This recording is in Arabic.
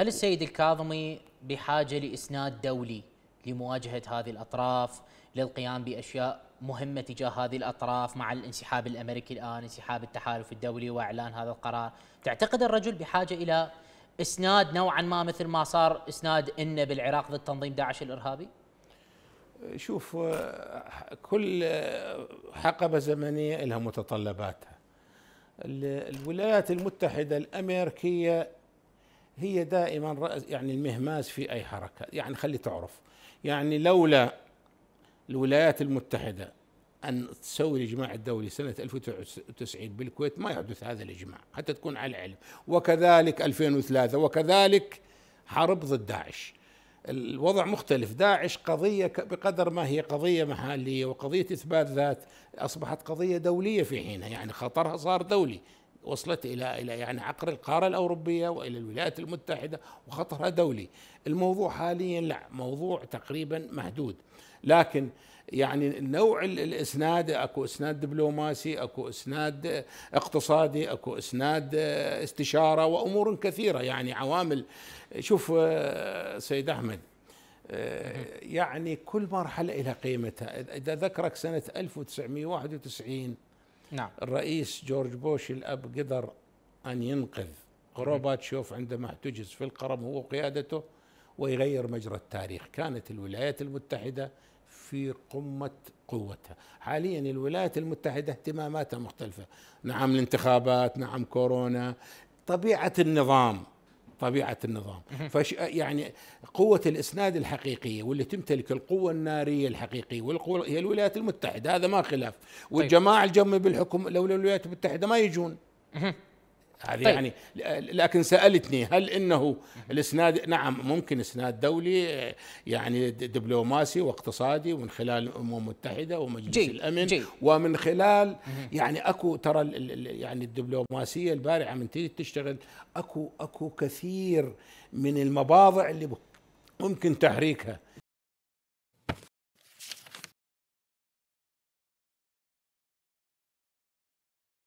هل السيد الكاظمي بحاجه لاسناد دولي لمواجهه هذه الاطراف للقيام باشياء مهمه تجاه هذه الاطراف مع الانسحاب الامريكي الان انسحاب التحالف الدولي واعلان هذا القرار تعتقد الرجل بحاجه الى اسناد نوعا ما مثل ما صار اسناد ان بالعراق ضد تنظيم داعش الارهابي شوف آه، كل آه، حقبه زمنيه لها متطلباتها الولايات المتحده الامريكيه هي دائما رأس يعني المهماز في أي حركة يعني خلي تعرف يعني لولا الولايات المتحدة أن تسوي الإجماع الدولي سنة 1990 بالكويت ما يحدث هذا الإجماع حتى تكون على علم وكذلك 2003 وكذلك حرب ضد داعش الوضع مختلف داعش قضية بقدر ما هي قضية محلية وقضية إثبات ذات أصبحت قضية دولية في حينها يعني خطرها صار دولي وصلت الى الى يعني عقر القاره الاوروبيه والى الولايات المتحده وخطرها دولي. الموضوع حاليا لا موضوع تقريبا محدود لكن يعني نوع الاسناد اكو اسناد دبلوماسي اكو اسناد اقتصادي اكو اسناد استشاره وامور كثيره يعني عوامل شوف آه، سيد احمد آه، يعني كل مرحله لها قيمتها اذا ذكرك سنه 1991 نعم الرئيس جورج بوش الأب قدر أن ينقذ غروباتشوف عندما احتجز في القرم هو قيادته ويغير مجرى التاريخ كانت الولايات المتحدة في قمة قوتها حاليا الولايات المتحدة اهتماماتها مختلفة نعم الانتخابات نعم كورونا طبيعة النظام طبيعه النظام فش يعني قوه الاسناد الحقيقيه واللي تمتلك القوه الناريه الحقيقيه والقوه هي الولايات المتحده هذا ما خلاف طيب. والجماعه الجم بالحكم لولا الولايات المتحده ما يجون هذه طيب. يعني لكن سالتني هل انه الاسناد نعم ممكن اسناد دولي يعني دبلوماسي واقتصادي أمم ومن خلال الامم المتحده ومجلس جي. الامن جي. ومن خلال يعني اكو ترى يعني الدبلوماسيه البارعه من تيجي تشتغل اكو اكو كثير من المباضع اللي ممكن تحريكها